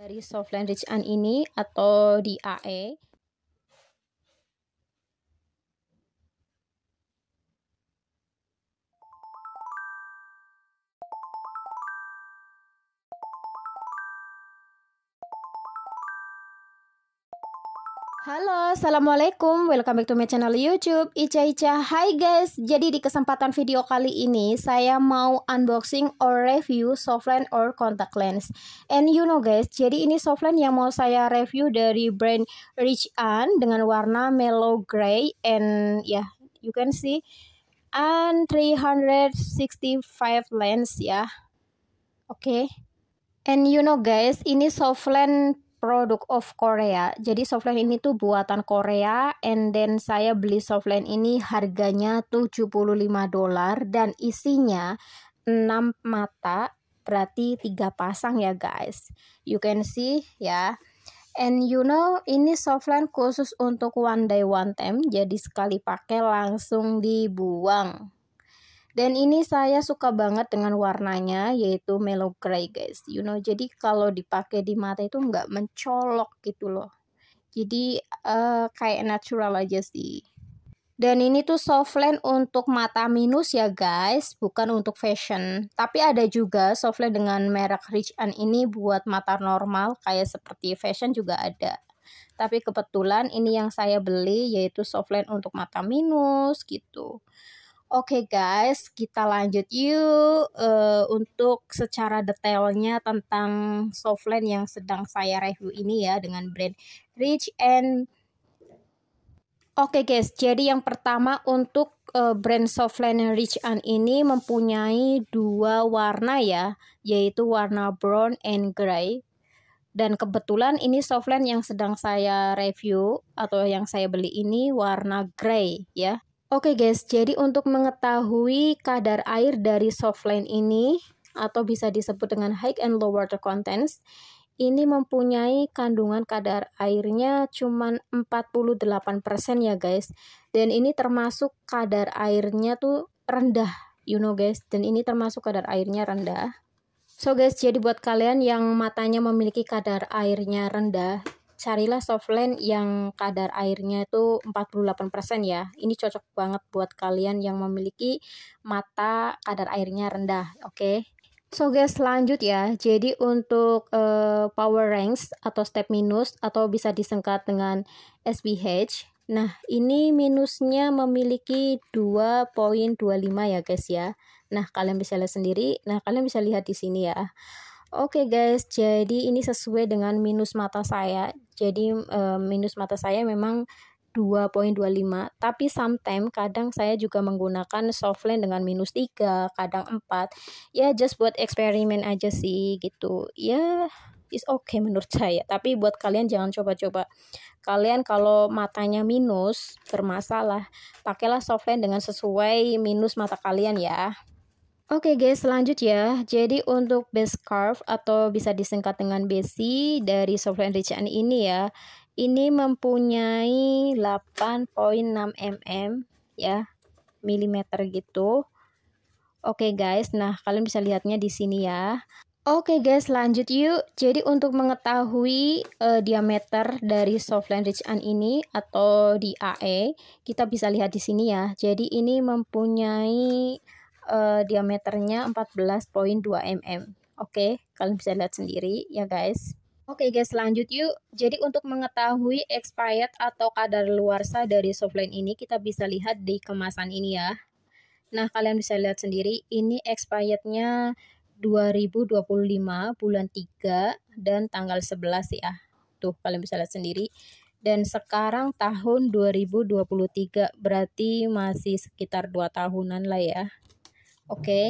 dari soft language rich ini atau di AE assalamualaikum welcome back to my channel youtube Ica Ica Hi guys jadi di kesempatan video kali ini saya mau unboxing or review soft lens or contact lens and you know guys jadi ini soft lens yang mau saya review dari brand Rich An dengan warna mellow gray and ya yeah, you can see and 365 lens ya yeah. oke okay. And you know guys, ini soft lens produk of Korea. Jadi softline ini tuh buatan Korea and then saya beli softline ini harganya 75 dolar dan isinya 6 mata berarti 3 pasang ya guys. You can see ya. And you know ini softline khusus untuk one day one time jadi sekali pakai langsung dibuang. Dan ini saya suka banget dengan warnanya yaitu mellow gray guys. You know, jadi kalau dipakai di mata itu nggak mencolok gitu loh. Jadi uh, kayak natural aja sih. Dan ini tuh soft lens untuk mata minus ya guys, bukan untuk fashion. Tapi ada juga soft lens dengan merek Rich and ini buat mata normal kayak seperti fashion juga ada. Tapi kebetulan ini yang saya beli yaitu soft lens untuk mata minus gitu. Oke okay guys, kita lanjut yuk uh, untuk secara detailnya tentang softland yang sedang saya review ini ya dengan brand Rich and Oke okay guys, jadi yang pertama untuk uh, brand softland Rich and ini mempunyai dua warna ya, yaitu warna brown and gray. Dan kebetulan ini softland yang sedang saya review atau yang saya beli ini warna gray ya Oke guys, jadi untuk mengetahui kadar air dari softline ini atau bisa disebut dengan high and low water contents, ini mempunyai kandungan kadar airnya cuma 48% ya guys. Dan ini termasuk kadar airnya tuh rendah, you know guys. Dan ini termasuk kadar airnya rendah. So guys, jadi buat kalian yang matanya memiliki kadar airnya rendah, carilah lens yang kadar airnya itu 48% ya. Ini cocok banget buat kalian yang memiliki mata kadar airnya rendah, oke? Okay? So guys lanjut ya. Jadi untuk uh, power ranks atau step minus atau bisa disingkat dengan SPH. Nah, ini minusnya memiliki 2.25 ya guys ya. Nah, kalian bisa lihat sendiri. Nah, kalian bisa lihat di sini ya. Oke okay guys, jadi ini sesuai dengan minus mata saya. Jadi eh, minus mata saya memang 2.25, tapi sometimes kadang saya juga menggunakan soft lens dengan minus 3, kadang 4. Ya just buat eksperimen aja sih gitu. Ya is okay menurut saya, tapi buat kalian jangan coba-coba. Kalian kalau matanya minus bermasalah, pakailah soft lens dengan sesuai minus mata kalian ya. Oke okay guys, lanjut ya. Jadi untuk base curve atau bisa disingkat dengan BC dari software enrichment ini ya, ini mempunyai 8.6 mm ya, milimeter gitu. Oke okay guys, nah kalian bisa lihatnya di sini ya. Oke okay guys, lanjut yuk. Jadi untuk mengetahui uh, diameter dari soft softline Richan ini atau di AE, kita bisa lihat di sini ya. Jadi ini mempunyai uh, diameternya 14.2 mm. Oke, okay, kalian bisa lihat sendiri ya guys. Oke okay guys, lanjut yuk. Jadi untuk mengetahui expired atau kadar luar luarsa dari softline ini kita bisa lihat di kemasan ini ya. Nah, kalian bisa lihat sendiri ini expirednya 2025 bulan 3 dan tanggal 11 ya. Tuh, kalian bisa lihat sendiri. Dan sekarang tahun 2023 berarti masih sekitar 2 tahunan lah ya. Oke. Okay.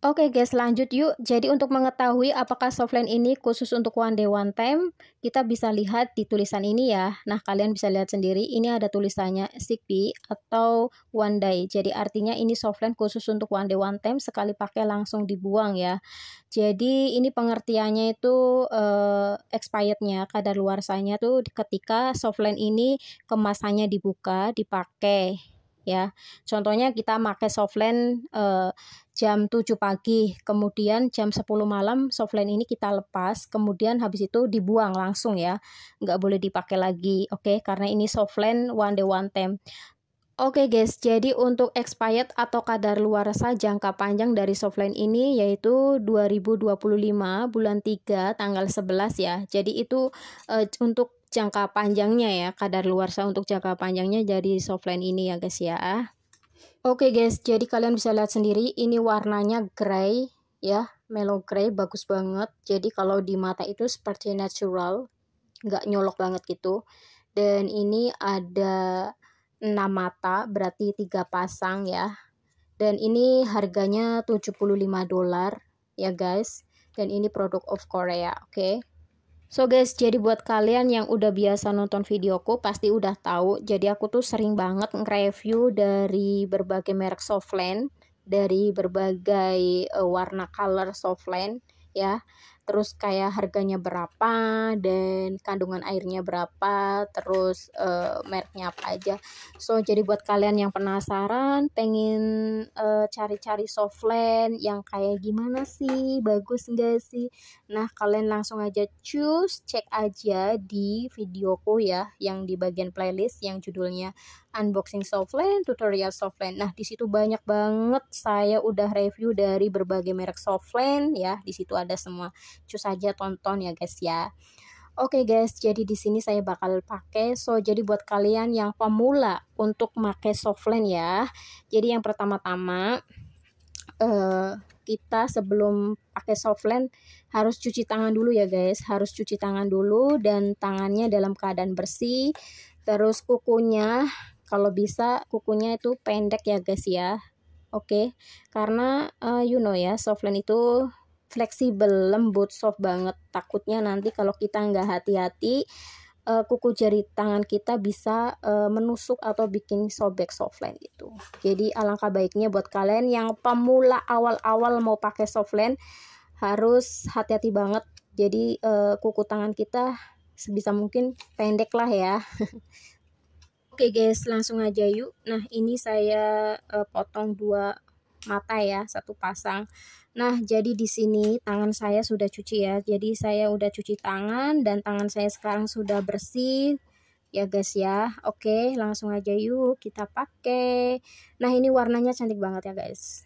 Oke okay guys, lanjut yuk. Jadi untuk mengetahui apakah softline ini khusus untuk one day one time, kita bisa lihat di tulisan ini ya. Nah, kalian bisa lihat sendiri, ini ada tulisannya CP atau one day. Jadi artinya ini softline khusus untuk one day one time, sekali pakai langsung dibuang ya. Jadi ini pengertiannya itu uh, expirednya, luarnya tuh ketika softline ini kemasannya dibuka, dipakai ya. Contohnya kita pakai softland eh, jam 7 pagi, kemudian jam 10 malam softland ini kita lepas, kemudian habis itu dibuang langsung ya. Nggak boleh dipakai lagi. Oke, okay? karena ini softland one day one time. Oke okay guys, jadi untuk expired atau kadar luar jangka panjang dari softline ini yaitu 2025 bulan 3 tanggal 11 ya. Jadi itu uh, untuk jangka panjangnya ya kadar luarsa untuk jangka panjangnya jadi softline ini ya guys ya Oke guys, jadi kalian bisa lihat sendiri ini warnanya grey ya, mellow grey bagus banget. Jadi kalau di mata itu seperti natural, nggak nyolok banget gitu. Dan ini ada 6 mata, berarti 3 pasang ya. Dan ini harganya 75 dolar ya guys. Dan ini produk of Korea, oke. Okay? So guys, jadi buat kalian yang udah biasa nonton videoku pasti udah tahu. Jadi aku tuh sering banget nge-review dari berbagai merek softlens, dari berbagai uh, warna color softlens ya terus kayak harganya berapa dan kandungan airnya berapa terus uh, mereknya apa aja so jadi buat kalian yang penasaran pengen cari eh, cari-cari softland yang kayak gimana sih bagus enggak sih nah kalian langsung aja choose cek aja di videoku ya yang di bagian playlist yang judulnya unboxing softland tutorial softland nah disitu banyak banget saya udah review dari berbagai merek softland ya disitu ada semua cus saja tonton ya guys ya Oke okay guys, jadi di sini saya bakal pakai so jadi buat kalian yang pemula untuk pakai softlens ya. Jadi yang pertama-tama uh, kita sebelum pakai softlens harus cuci tangan dulu ya guys, harus cuci tangan dulu dan tangannya dalam keadaan bersih. Terus kukunya kalau bisa kukunya itu pendek ya guys ya. Oke, okay? karena uh, you know ya, softlens itu fleksibel, lembut, soft banget. Takutnya nanti kalau kita nggak hati-hati, uh, kuku jari tangan kita bisa uh, menusuk atau bikin sobek softland gitu. Jadi alangkah baiknya buat kalian yang pemula awal-awal mau pakai softland harus hati-hati banget. Jadi uh, kuku tangan kita sebisa mungkin pendek lah ya. Oke okay guys, langsung aja yuk. Nah, ini saya uh, potong dua mata ya, satu pasang. Nah, jadi di sini tangan saya sudah cuci ya. Jadi saya udah cuci tangan dan tangan saya sekarang sudah bersih. Ya guys ya. Oke, langsung aja yuk kita pakai. Nah, ini warnanya cantik banget ya guys.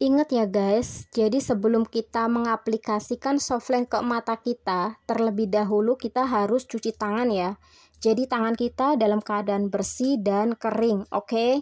Ingat ya guys, jadi sebelum kita mengaplikasikan softlens ke mata kita, terlebih dahulu kita harus cuci tangan ya. Jadi tangan kita dalam keadaan bersih dan kering, oke? Okay?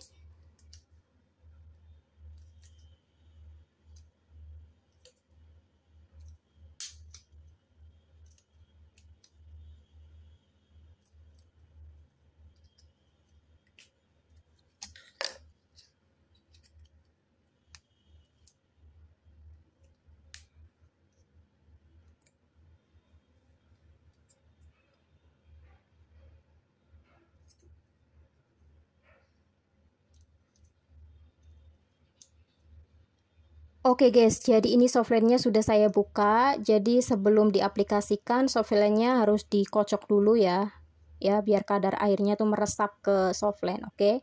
Oke okay guys, jadi ini softwarenya sudah saya buka. Jadi sebelum diaplikasikan, softwarenya harus dikocok dulu ya. Ya, biar kadar airnya tuh meresap ke softlens. oke? Okay?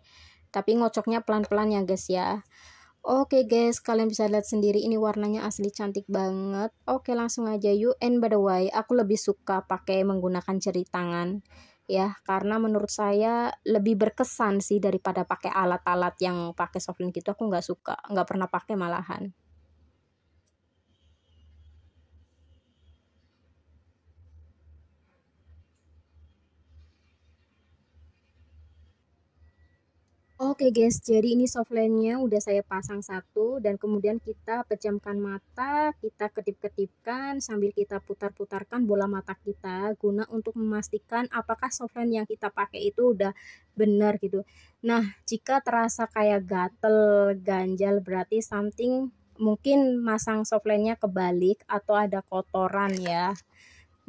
Tapi ngocoknya pelan-pelan ya guys ya. Oke okay guys, kalian bisa lihat sendiri ini warnanya asli cantik banget. Oke, okay, langsung aja yuk. And by the way, aku lebih suka pakai menggunakan jari tangan ya karena menurut saya lebih berkesan sih daripada pakai alat-alat yang pakai softlens gitu aku nggak suka nggak pernah pakai malahan Oke okay guys, jadi ini soft lensnya udah saya pasang satu dan kemudian kita pejamkan mata, kita ketip ketipkan sambil kita putar-putarkan bola mata kita guna untuk memastikan apakah soft lens yang kita pakai itu udah benar gitu. Nah, jika terasa kayak gatel, ganjal berarti something mungkin masang soft lensnya kebalik atau ada kotoran ya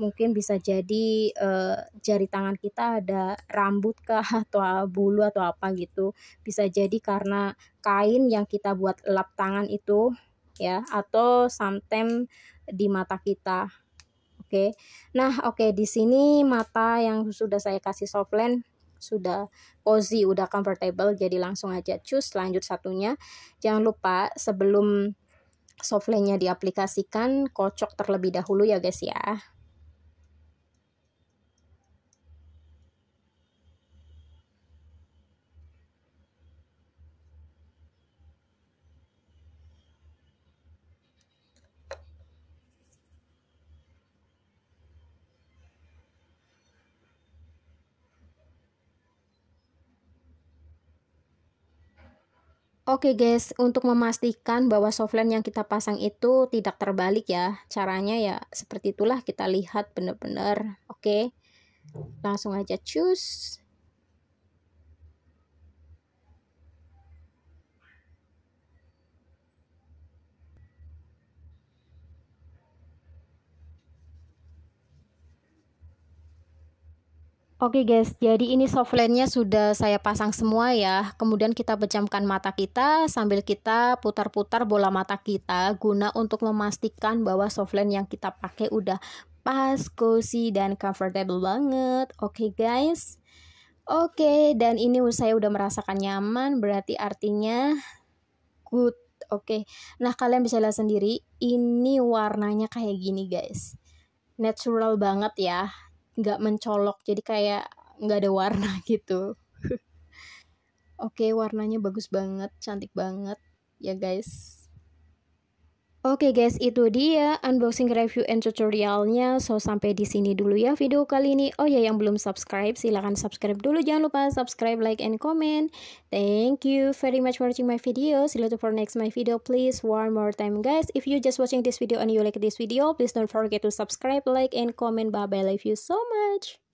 mungkin bisa jadi uh, jari tangan kita ada rambut kah atau bulu atau apa gitu bisa jadi karena kain yang kita buat lap tangan itu ya atau sometimes di mata kita oke okay. nah oke okay, di sini mata yang sudah saya kasih softland sudah cozy, udah comfortable, jadi langsung aja cus lanjut satunya. Jangan lupa sebelum softlensnya diaplikasikan, kocok terlebih dahulu ya guys ya. Oke guys, untuk memastikan bahwa softland yang kita pasang itu tidak terbalik ya. Caranya ya seperti itulah kita lihat benar-benar. Oke. Langsung aja choose. Oke okay guys, jadi ini softlensnya sudah saya pasang semua ya. Kemudian kita pejamkan mata kita sambil kita putar-putar bola mata kita guna untuk memastikan bahwa softlens yang kita pakai udah pas, cozy, dan comfortable banget. Oke okay guys, oke okay, dan ini saya udah merasakan nyaman berarti artinya good. Oke, okay. nah kalian bisa lihat sendiri ini warnanya kayak gini guys. Natural banget ya nggak mencolok jadi kayak nggak ada warna gitu oke okay, warnanya bagus banget cantik banget ya guys Oke guys, itu dia unboxing review and tutorialnya. So sampai di sini dulu ya video kali ini. Oh ya yang belum subscribe silahkan subscribe dulu. Jangan lupa subscribe, like and comment. Thank you very much for watching my video. See you later for next my video. Please one more time guys. If you just watching this video and you like this video, please don't forget to subscribe, like and comment. Bye bye. Love you so much.